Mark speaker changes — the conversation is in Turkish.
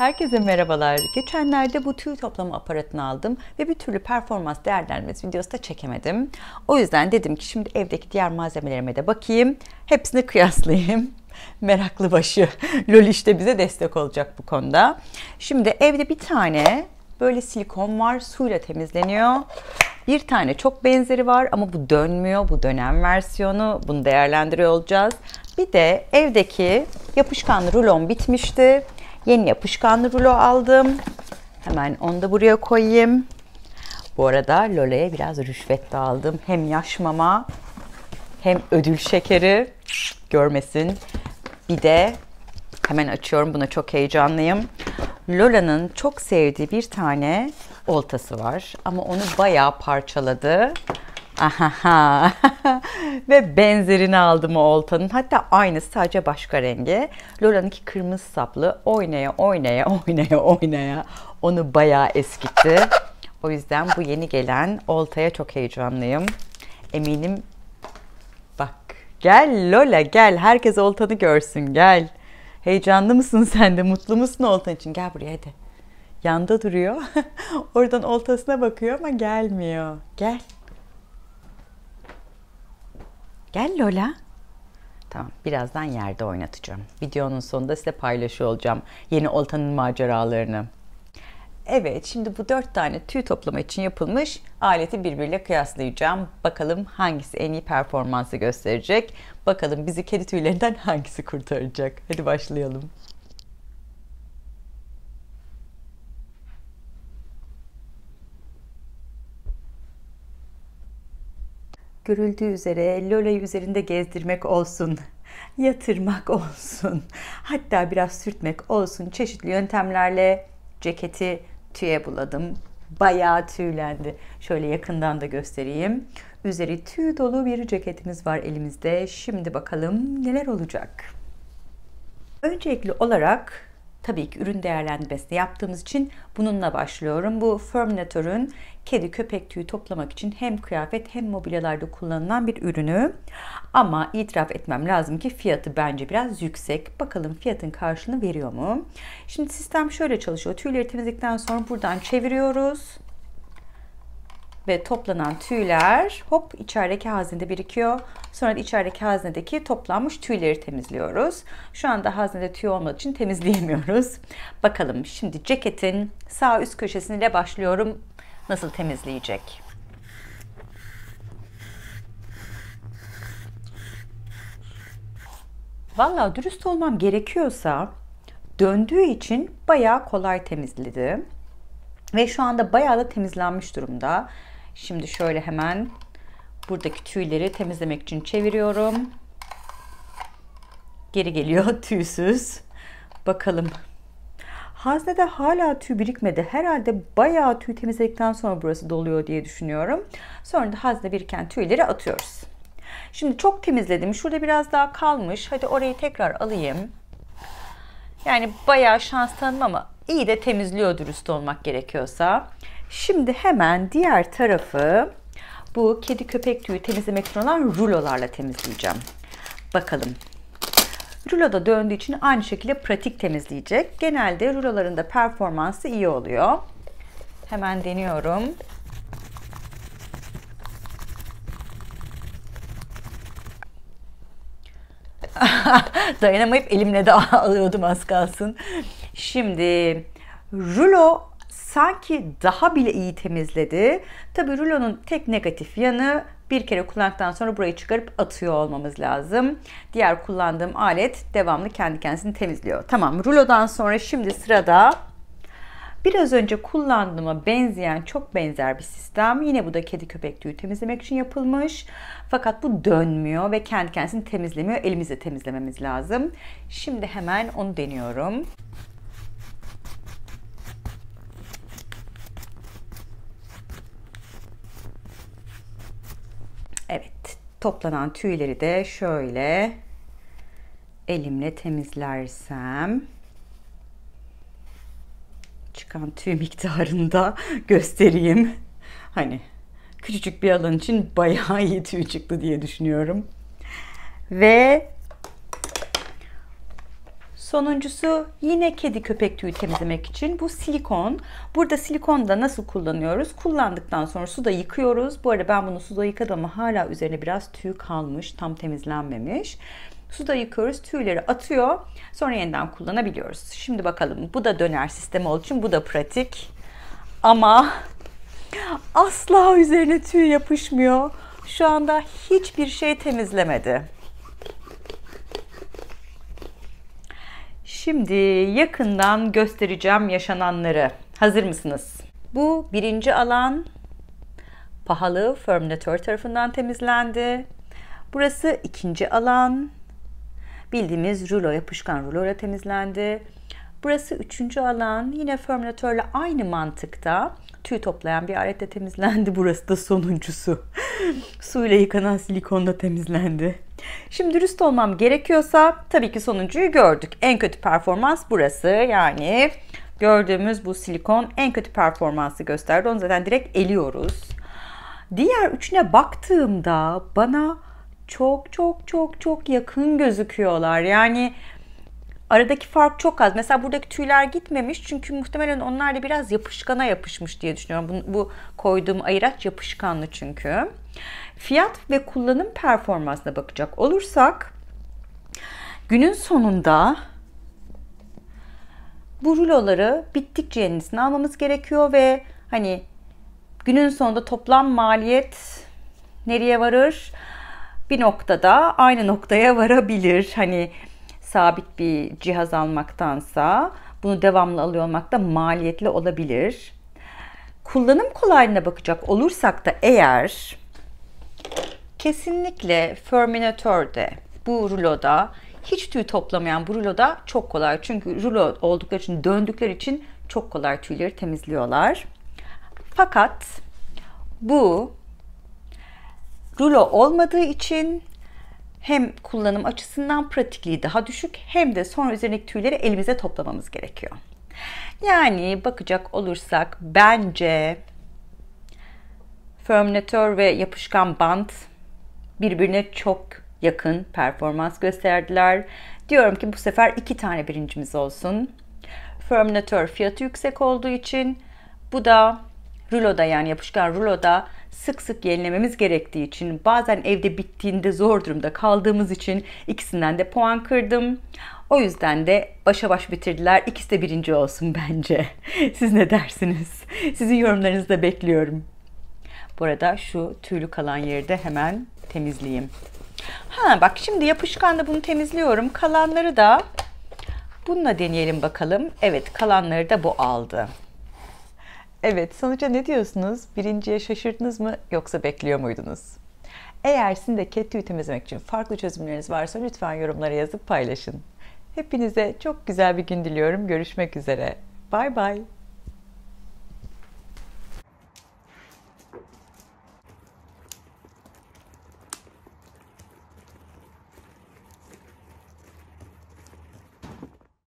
Speaker 1: Herkese merhabalar. Geçenlerde bu tüy toplama aparatını aldım ve bir türlü performans değerlendirmesi videosu da çekemedim. O yüzden dedim ki şimdi evdeki diğer malzemelerime de bakayım. Hepsini kıyaslayayım. Meraklı başı Lol işte bize destek olacak bu konuda. Şimdi evde bir tane böyle silikon var. Suyla temizleniyor. Bir tane çok benzeri var ama bu dönmüyor. Bu dönem versiyonu. Bunu değerlendiriyor olacağız. Bir de evdeki yapışkan rulon bitmişti. Yeni yapışkanlı rulo aldım. Hemen onu da buraya koyayım. Bu arada Lola'ya biraz rüşvet de aldım. Hem yaş mama hem ödül şekeri görmesin. Bir de hemen açıyorum. Buna çok heyecanlıyım. Lola'nın çok sevdiği bir tane oltası var. Ama onu bayağı parçaladı. Aha. Ve benzerini aldım o oltanın. Hatta aynısı sadece başka rengi. Lola'nınki kırmızı saplı. Oynaya oynaya oynaya oynaya onu bayağı eskitti. O yüzden bu yeni gelen oltaya çok heyecanlıyım. Eminim bak gel Lola gel herkes oltanı görsün gel. Heyecanlı mısın sen de mutlu musun oltan için gel buraya hadi. Yanda duruyor. Oradan oltasına bakıyor ama gelmiyor. Gel. Gel Lola. Tamam birazdan yerde oynatacağım. Videonun sonunda size paylaşı olacağım yeni oltanın maceralarını. Evet şimdi bu dört tane tüy toplama için yapılmış aleti birbiriyle kıyaslayacağım. Bakalım hangisi en iyi performansı gösterecek. Bakalım bizi kedi tüylerinden hangisi kurtaracak. Hadi başlayalım. görüldüğü üzere Lola'yı üzerinde gezdirmek olsun, yatırmak olsun, hatta biraz sürtmek olsun çeşitli yöntemlerle ceketi tüye buladım. Bayağı tüylendi. Şöyle yakından da göstereyim. Üzeri tüy dolu bir ceketimiz var elimizde. Şimdi bakalım neler olacak. Öncelikli olarak Tabii ki ürün değerlendirmesini yaptığımız için bununla başlıyorum. Bu Ferminatör'ün kedi köpek tüyü toplamak için hem kıyafet hem mobilyalarda kullanılan bir ürünü. Ama itiraf etmem lazım ki fiyatı bence biraz yüksek. Bakalım fiyatın karşılığını veriyor mu? Şimdi sistem şöyle çalışıyor. Tüyleri temizledikten sonra buradan çeviriyoruz ve toplanan tüyler hop içerideki haznede birikiyor. Sonra içerideki haznedeki toplanmış tüyleri temizliyoruz. Şu anda haznede tüy olmadığı için temizleyemiyoruz. Bakalım şimdi ceketin sağ üst köşesiyle başlıyorum. Nasıl temizleyecek? Valla dürüst olmam gerekiyorsa döndüğü için bayağı kolay temizledi. Ve şu anda bayağı da temizlenmiş durumda. Şimdi şöyle hemen buradaki tüyleri temizlemek için çeviriyorum. Geri geliyor tüysüz. Bakalım. Haznede hala tüy birikmedi. Herhalde bayağı tüy temizledikten sonra burası doluyor diye düşünüyorum. Sonra da hazne biriken tüyleri atıyoruz. Şimdi çok temizledim. Şurada biraz daha kalmış. Hadi orayı tekrar alayım. Yani bayağı şans tanımam ama iyi de temizliyor dürüst olmak gerekiyorsa. Şimdi hemen diğer tarafı bu kedi köpek tüyü temizlemek için olan rulolarla temizleyeceğim. Bakalım. Rulo da döndüğü için aynı şekilde pratik temizleyecek. Genelde ruloların da performansı iyi oluyor. Hemen deniyorum. Dayanamayıp elimle de alıyordum az kalsın. Şimdi rulo sanki daha bile iyi temizledi. Tabi rulonun tek negatif yanı bir kere kullandıktan sonra burayı çıkarıp atıyor olmamız lazım. Diğer kullandığım alet devamlı kendi kendisini temizliyor. Tamam rulodan sonra şimdi sırada biraz önce kullandığıma benzeyen çok benzer bir sistem. Yine bu da kedi köpek tüyü temizlemek için yapılmış. Fakat bu dönmüyor ve kendi kendisini temizlemiyor. Elimizle temizlememiz lazım. Şimdi hemen onu deniyorum. Toplanan tüyleri de şöyle elimle temizlersem çıkan tüy miktarında göstereyim. Hani küçücük bir alan için bayağı iyi tüy çıktı diye düşünüyorum. Ve Sonuncusu yine kedi köpek tüyü temizlemek için. Bu silikon. Burada silikon da nasıl kullanıyoruz? Kullandıktan sonra suda yıkıyoruz. Bu arada ben bunu suda yıkadım ama hala üzerine biraz tüy kalmış. Tam temizlenmemiş. Suda yıkıyoruz, tüyleri atıyor. Sonra yeniden kullanabiliyoruz. Şimdi bakalım bu da döner sistemi olduğu için bu da pratik. Ama asla üzerine tüy yapışmıyor. Şu anda hiçbir şey temizlemedi. Şimdi yakından göstereceğim yaşananları. Hazır mısınız? Bu birinci alan pahalı Firmnatör tarafından temizlendi. Burası ikinci alan. Bildiğimiz rulo yapışkan rulo ile temizlendi. Burası üçüncü alan. Yine Firmnatörle aynı mantıkta tüy toplayan bir aletle temizlendi. Burası da sonuncusu. Suyla yıkanan silikonla temizlendi. Şimdi dürüst olmam gerekiyorsa tabii ki sonuncuyu gördük. En kötü performans burası. Yani gördüğümüz bu silikon en kötü performansı gösterdi. Onu zaten direkt eliyoruz. Diğer üçüne baktığımda bana çok çok çok çok yakın gözüküyorlar. Yani Aradaki fark çok az. Mesela buradaki tüyler gitmemiş çünkü muhtemelen onlar da biraz yapışkana yapışmış diye düşünüyorum. Bu, bu koyduğum ayıraç yapışkanlı çünkü. Fiyat ve kullanım performansına bakacak olursak günün sonunda bu ruloları bittikçe yenisini almamız gerekiyor ve hani günün sonunda toplam maliyet nereye varır? Bir noktada aynı noktaya varabilir. Hani sabit bir cihaz almaktansa bunu devamlı alıyor olmak da maliyetli olabilir. Kullanım kolaylığına bakacak olursak da eğer kesinlikle Ferminator'de bu ruloda hiç tüy toplamayan bu ruloda çok kolay. Çünkü rulo oldukları için döndükleri için çok kolay tüyleri temizliyorlar. Fakat bu rulo olmadığı için hem kullanım açısından pratikliği daha düşük hem de sonra üzerindeki tüyleri elimize toplamamız gerekiyor. Yani bakacak olursak bence Firmnatör ve yapışkan bant birbirine çok yakın performans gösterdiler. Diyorum ki bu sefer iki tane birincimiz olsun. Firmnatör fiyatı yüksek olduğu için bu da ruloda yani yapışkan ruloda sık sık yenilememiz gerektiği için bazen evde bittiğinde zor durumda kaldığımız için ikisinden de puan kırdım. O yüzden de başa baş bitirdiler. İkisi de birinci olsun bence. Siz ne dersiniz? Sizin yorumlarınızı da bekliyorum. Bu arada şu tüylü kalan yeri de hemen temizleyeyim. Ha bak şimdi yapışkanla bunu temizliyorum. Kalanları da bununla deneyelim bakalım. Evet kalanları da bu aldı. Evet, sonuca ne diyorsunuz? Birinciye şaşırdınız mı yoksa bekliyor muydunuz? Eğer sizin de ket tüyü temizlemek için farklı çözümleriniz varsa lütfen yorumlara yazıp paylaşın. Hepinize çok güzel bir gün diliyorum. Görüşmek üzere. Bye bye.